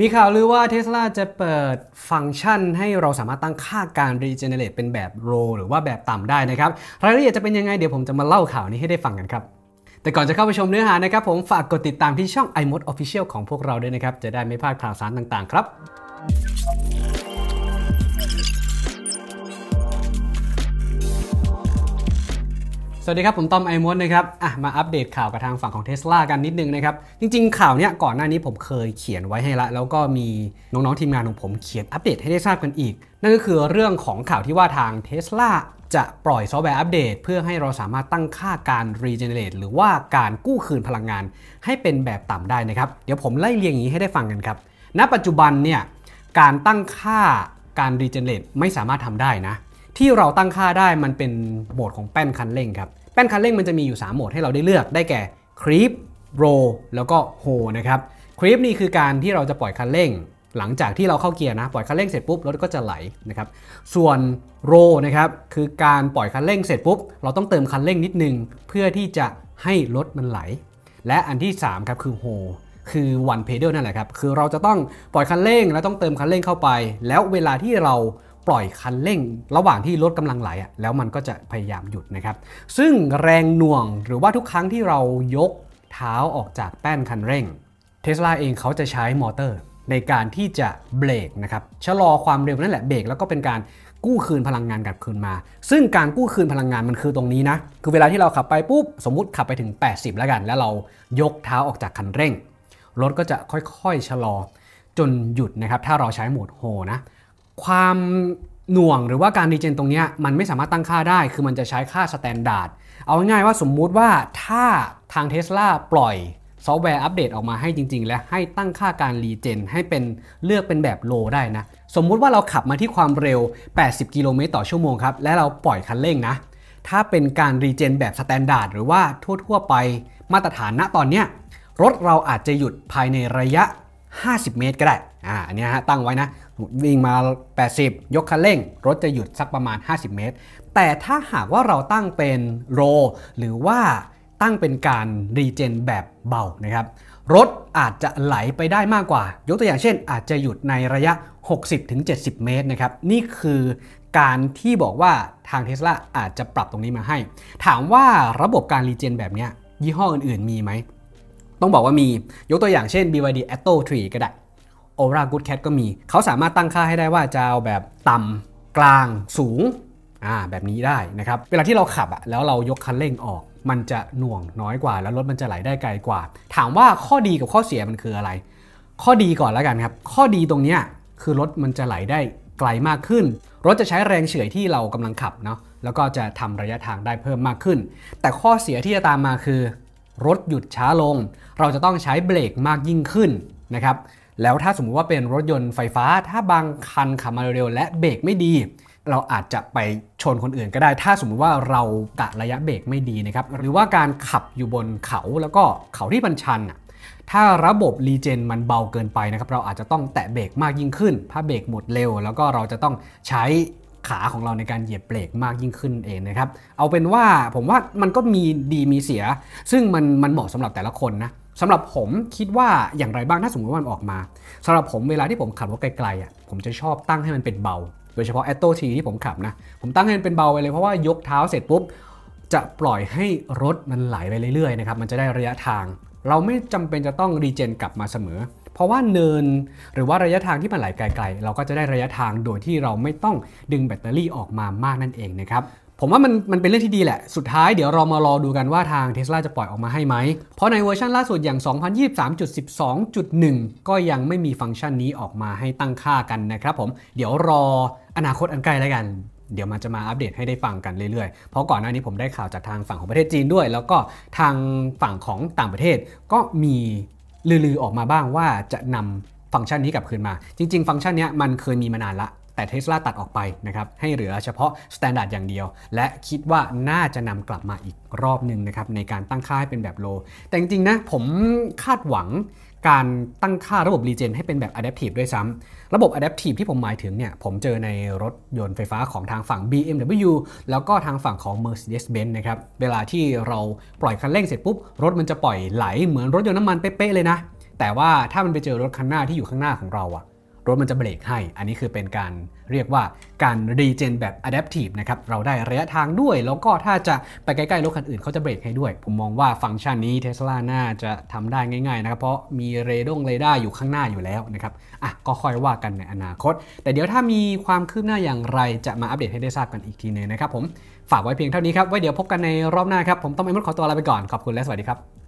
มีข่าวลือว่าเท s l a จะเปิดฟังก์ชันให้เราสามารถตั้งค่าการรีเจเนเรตเป็นแบบโรหรือว่าแบบต่ำได้นะครับ รายละเอียดจะเป็นยังไงเดี๋ยวผมจะมาเล่าข่าวนี้ให้ได้ฟังกันครับ แต่ก่อนจะเข้าไปชมเนื้อหานะครับผมฝากกดติดตามที่ช่อง iMod Official ของพวกเราด้วยนะครับ จะได้ไม่พลาดข่าวสารต่างๆ ครับสวัสดีครับ ผมตอมไอมดนะครับอ่ะมาอัปเดตข่าวกับทางฝั่งของเท s l a กันนิดนึงนะครับจริงๆข่าวเนี้ยก่อนหน้านี้ผมเคยเขียนไว้ให้ละ แล้วก็มีน้อง ๆ ทีมงานของผมเขียนอัปเดตให้ได้ทราบกันอีก นั่นก็คือเรื่องของข่าวที่ว่าทางเท s l a จะปล่อยซอฟต์แวร์อัปเดต เพื่อให้เราสามารถตั้งค่าการรีเจเน r เร e หรือว่าการกู้คืนพลังงานให้เป็นแบบต่ำได้นะครับเดี๋ยวผมไล่เรียงอย่างนี้ให้ได้ฟังกันครับณปัจจุบันเนี่ยการตั้งค่าการรีเจเน r เร e ไม่สามารถทำได้นะที่เราตั้งค่าได้มันเป็นโหมดของแป้นคันเร่งครับแป้นคันเร่งมันจะมีอยู่3โหมดให้เราได้เลือกได้แก่ครีปโรแล้วก็โฮนะครับครีปนี่คือการที่เราจะปล่อยคันเร่ง หลังจากที่เราเข้าเกียร์นะปล่อยคันเร่งเสร็จปุ๊บรถก็จะไหลนะครับส่วนโรนะครับคือการปล่อยคันเร่งเสร็จปุ๊บเราต้องเติมคันเร่งนิดนึงเพื่อที่จะให้รถมันไหล และอันที่3ครับคือโฮคือวันเพเดลนั่นแหละครับคือเราจะต้องปล่อยคันเร่ง แล้วต้องเติมคันเร่งเข้าไป แล้วเวลาที่เราปล่อยคันเร่งระหว่างที่รถกำลังไหลอ่ะแล้วมันก็จะพยายามหยุดนะครับ ซึ่งแรงหน่วงหรือว่าทุกครั้งที่เรายกเท้าออกจากแป้นคันเร่งเทสลาเองเขาจะใช้มอเตอร์ในการที่จะเบรกนะครับชะลอความเร็วนั่นแหละเบรกแล้วก็เป็นการกู้คืนพลังงานกลับคืนมา ซึ่งการกู้คืนพลังงานมันคือตรงนี้นะคือเวลาที่เราขับไปปุ๊บสมมุติขับไปถึง 80 แล้วกัน แล้วเรายกเท้าออกจากคันเร่งรถก็จะค่อยๆชะลอจนหยุดนะครับถ้าเราใช้โหมดโฮนะความหน่วงหรือว่าการรีเจนตรงนี้ มันไม่สามารถตั้งค่าได้ คือมันจะใช้ค่าสแตนดาร์ดเอาง่ายๆว่าสมมุติว่าถ้าทางเท s l a ปล่อยซอฟต์แวร์อัปเดตออกมาให้จริงๆ และให้ตั้งค่าการรีเจน ให้เป็นเลือกเป็นแบบโลได้นะสมมุติว่าเราขับมาที่ความเร็ว 80 กิโลเมตรต่อชั่วโมงครับและเราปล่อยคันเร่งนะถ้าเป็นการรีเจนแบบสแตนดาร์ดหรือว่าทั่วๆไปมาตรฐานณตอนนี้รถเราอาจจะหยุดภายในระยะ 50 เมตรก็ได้อ่าอันนี้ฮะตั้งไว้นะวิ่งมา 80 ยกคันเร่ง รถจะหยุดสักประมาณ 50 เมตร แต่ถ้าหากว่าเราตั้งเป็นโรหรือว่าตั้งเป็นการรีเจนแบบเบานะครับ รถอาจจะไหลไปได้มากกว่า ยกตัวอย่างเช่นอาจจะหยุดในระยะ 60-70 เมตรนะครับ นี่คือการที่บอกว่าทางเทสลาอาจจะปรับตรงนี้มาให้ ถามว่าระบบการรีเจนแบบนี้ยี่ห้ออื่น ๆมีไหม ต้องบอกว่ามี ยกตัวอย่างเช่น BYD Atto 3 ก็ได้ Aura Good Cat ก็มี เขาสามารถตั้งค่าให้ได้ว่าจะเอาแบบต่ำกลางสูงอ่าแบบนี้ได้นะครับ เวลาที่เราขับอะแล้วเรายกคันเร่งออก มันจะหน่วงน้อยกว่าแล้วรถมันจะไหลได้ไกลกว่า ถามว่าข้อดีกับข้อเสียมันคืออะไร ข้อดีก่อนแล้วกันครับ ข้อดีตรงเนี้ยคือรถมันจะไหลได้ไกลมากขึ้น รถจะใช้แรงเฉื่อยที่เรากำลังขับเนาะ แล้วก็จะทำระยะทางได้เพิ่มมากขึ้น แต่ข้อเสียที่จะตามมาคือ รถหยุดช้าลง เราจะต้องใช้เบรกมากยิ่งขึ้นนะครับแล้วถ้าสมมุติว่าเป็นรถยนต์ไฟฟ้า ถ้าบางคันขับมาเร็วและเบรกไม่ดี เราอาจจะไปชนคนอื่นก็ได้ ถ้าสมมุติว่าเรากะระยะเบรกไม่ดีนะครับหรือว่าการขับอยู่บนเขาแล้วก็เขาที่มันชันอ่ะถ้าระบบรีเจนมันเบาเกินไปนะครับเราอาจจะต้องแตะเบรกมากยิ่งขึ้นถ้าเบรกหมดเร็ว แล้วก็เราจะต้องใช้ขาของเราในการเหยียบเบรกมากยิ่งขึ้นเองนะครับเอาเป็นว่าผมว่ามันก็มีดีมีเสีย ซึ่งมันมันเหมาะสำหรับแต่ละคนนะสำหรับผมคิดว่าอย่างไรบ้างถ้าสมมติว่ามันออกมาสำหรับผมเวลาที่ผมขับรถไกลๆอ่ะผมจะชอบตั้งให้มันเป็นเบา โดยเฉพาะแอตโตทีที่ผมขับนะผมตั้งให้มันเป็นเบาไปเลย เพราะว่ายกเท้าเสร็จปุ๊บจะปล่อยให้รถมันไหลไปเรื่อยๆนะครับมันจะได้ระยะทาง เราไม่จำเป็นจะต้องรีเจนกลับมาเสมอเพราะว่าเนิน หรือว่าระยะทางที่มันไหลไกล ๆ เราก็จะได้ระยะทางโดยที่เราไม่ต้องดึงแบตเตอรี่ออกมามากนั่นเองนะครับผมว่ามันมันเป็นเรื่องที่ดีแหละ สุดท้ายเดี๋ยวเรามารอดูกันว่าทาง t ท s l a จะปล่อยออกมาให้ไหม เพราะในเวอร์ชันล่าสุดอย่าง 2023.12.1 ก็ยังไม่มีฟังก์ชันนี้ออกมาให้ตั้งค่ากันนะครับผม เดี๋ยวรออนาคตอันใกล้แล้วกัน เดี๋ยวมันจะมาอัปเดตให้ได้ฟังกันเรื่อยๆ เพราะก่อนหน้านี้ผมได้ข่าวจากทางฝั่งของประเทศจีนด้วย แล้วก็ทางฝั่งของต่างประเทศ ก็มีลือๆออกมาบ้างว่าจะนำฟังก์ชันนี้กลับคืนมา จริง ๆ ฟังก์ชันนี้มันเคยมีมานานละแต่เทสลาตัดออกไปนะครับให้เหลือเฉพาะแตนดาร์ดอย่างเดียว และคิดว่าน่าจะนำกลับมาอีกรอบหนึ่งนะครับในการตั้งค่าให้เป็นแบบโลแต่จริงๆนะผมคาดหวังการตั้งค่าระบบรีเจน ให้เป็นแบบ Adaptive ด้วยซ้ำระบบ Adaptive ที่ผมหมายถึงเนี่ยผมเจอในรถยนต์ไฟฟ้าของทางฝั่ง BMW แล้วก็ทางฝั่งของ Mercedes-Benz นะครับเวลาที่เราปล่อยคันเร่งเสร็จปุ๊บรถมันจะปล่อยไหลเหมือนรถยนต์น้ำมันเป๊ะๆเลยนะแต่ว่าถ้ามันไปเจอรถคันหน้าที่อยู่ข้างหน้าของเราอะรถมันจะเบรกให้ อันนี้คือเป็นการเรียกว่าการรีเจนแบบอะดั t i ีฟนะครับ เราได้ระยะทางด้วย แล้วก็ถ้าจะไปใกล้ ๆ รถคันอื่นเขาจะเบรกให้ด้วย ผมมองว่าฟังก์ชันนี้เท s l a น่าจะทำได้ง่ายๆนะครับ เพราะมีเรดงเรดาร์อยู่ข้างหน้าอยู่แล้วนะครับ อ่ะก็ค่อยว่ากันในอนาคต แต่เดี๋ยวถ้ามีความคืบหน้าอย่างไรจะมาอัปเดตให้ได้ทราบกันอีกทีนึงนะครับผม ฝากไว้เพียงเท่านี้ครับ ไว้เดี๋ยวพบกันในรอบหน้าครับ ผมต้องไอมุดขอตัวลาไปก่อน ขอบคุณและสวัสดีครับ